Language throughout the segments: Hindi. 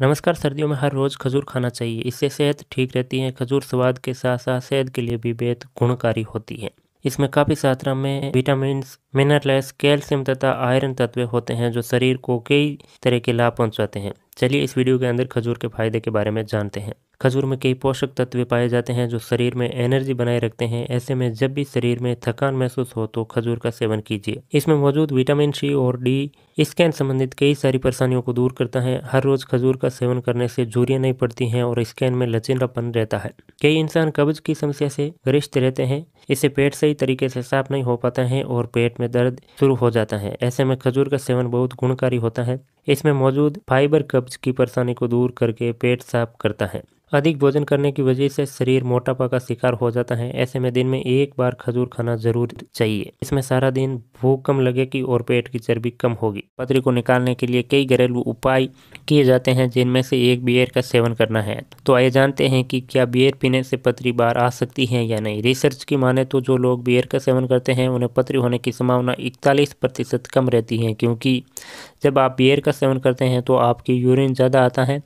नमस्कार सर्दियों में हर रोज़ खजूर खाना चाहिए इससे सेहत ठीक रहती है खजूर स्वाद के साथ साथ सेहत के लिए भी बेहद गुणकारी होती है इसमें काफ़ी मात्रा में विटामिन मिनरल्स कैल्शियम तथा आयरन तत्व होते हैं जो शरीर को कई तरह के लाभ पहुंचाते हैं चलिए इस वीडियो के अंदर खजूर के फायदे के बारे में जानते हैं खजूर में कई पोषक तत्व पाए जाते हैं जो शरीर में एनर्जी बनाए रखते हैं ऐसे में जब भी शरीर में थकान महसूस हो तो खजूर का सेवन कीजिए इसमें मौजूद विटामिन सी और डी स्कैन संबंधित कई सारी परेशानियों को दूर करता है हर रोज खजूर का सेवन करने से झूरियाँ नहीं पड़ती हैं और स्कैन में लचीलापन रहता है कई इंसान कब्ज की समस्या से ग्रस्त रहते हैं इससे पेट सही तरीके से साफ नहीं हो पाता है और पेट में दर्द शुरू हो जाता है ऐसे में खजूर का सेवन बहुत गुणकारी होता है इसमें मौजूद फाइबर कब्ज की परेशानी को दूर करके पेट साफ करता है अधिक भोजन करने की वजह से शरीर मोटापा का शिकार हो जाता है ऐसे में दिन में एक बार खजूर खाना जरूर चाहिए इसमें सारा दिन भूख कम लगेगी और पेट की चर्बी कम होगी पथरी को निकालने के लिए कई घरेलू उपाय किए जाते हैं जिनमें से एक बियर का सेवन करना है तो आइए जानते हैं कि क्या बियर पीने से पथरी बार आ सकती है या नहीं रिसर्च की माने तो जो लोग बियर का सेवन करते हैं उन्हें पथरी होने की संभावना इकतालीस कम रहती है क्योंकि जब आप बियर का सेवन करते हैं तो आपकी यूरिन ज़्यादा आता है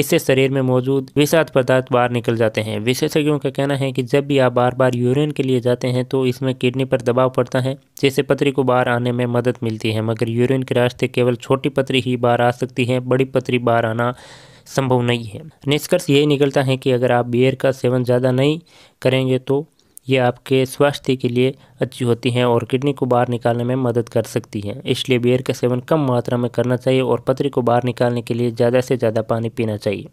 इससे शरीर में मौजूद विषाद पदार्थ बाहर निकल जाते हैं विशेषज्ञों का कहना है कि जब भी आप बार बार यूरिन के लिए जाते हैं तो इसमें किडनी पर दबाव पड़ता है जिससे पतरी को बाहर आने में मदद मिलती है मगर यूरिन के रास्ते केवल छोटी पतरी ही बाहर आ सकती है बड़ी पतरी बाहर आना संभव नहीं है निष्कर्ष यही निकलता है कि अगर आप बियर का सेवन ज़्यादा नहीं करेंगे तो ये आपके स्वास्थ्य के लिए अच्छी होती हैं और किडनी को बाहर निकालने में मदद कर सकती हैं इसलिए बियर का सेवन कम मात्रा में करना चाहिए और पतरी को बाहर निकालने के लिए ज़्यादा से ज़्यादा पानी पीना चाहिए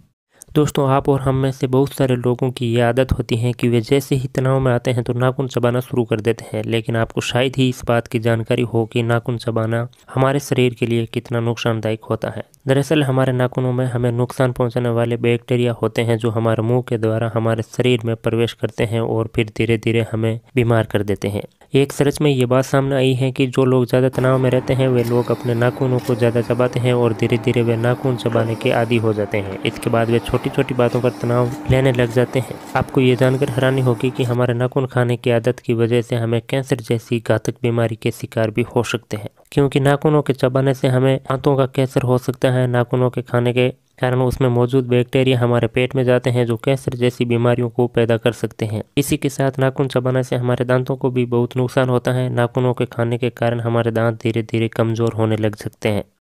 दोस्तों आप और हम में से बहुत सारे लोगों की ये आदत होती है कि वे जैसे ही तनाव में आते हैं तो नाखून चबाना शुरू कर देते हैं लेकिन आपको शायद ही इस बात की जानकारी हो कि नाखून चबाना हमारे शरीर के लिए कितना नुकसानदायक होता है दरअसल हमारे नाखूनों में हमें नुकसान पहुंचाने वाले बैक्टीरिया होते हैं जो हमारे मुंह के द्वारा हमारे शरीर में प्रवेश करते हैं और फिर धीरे धीरे हमें बीमार कर देते हैं एक सर्च में ये बात सामने आई है कि जो लोग ज़्यादा तनाव में रहते हैं वे लोग अपने नाखूनों को ज़्यादा चबाते हैं और धीरे धीरे वे नाखून चबाने के आदि हो जाते हैं इसके बाद वे छोटे छोटी छोटी बातों पर तनाव लेने लग जाते हैं आपको ये जानकर हैरानी होगी कि हमारे नाखून खाने की आदत की वजह से हमें कैंसर जैसी घातक बीमारी के शिकार भी हो सकते हैं क्योंकि नाखूनों के चबाने से हमें आंतों का कैंसर हो सकता है नाखूनों के खाने के कारण उसमें मौजूद बैक्टीरिया हमारे पेट में जाते हैं जो कैंसर जैसी बीमारियों को पैदा कर सकते हैं इसी के साथ नाखून चबाने से हमारे दांतों को भी बहुत नुकसान होता है नाखूनों के खाने के कारण हमारे दांत धीरे धीरे कमजोर होने लग सकते हैं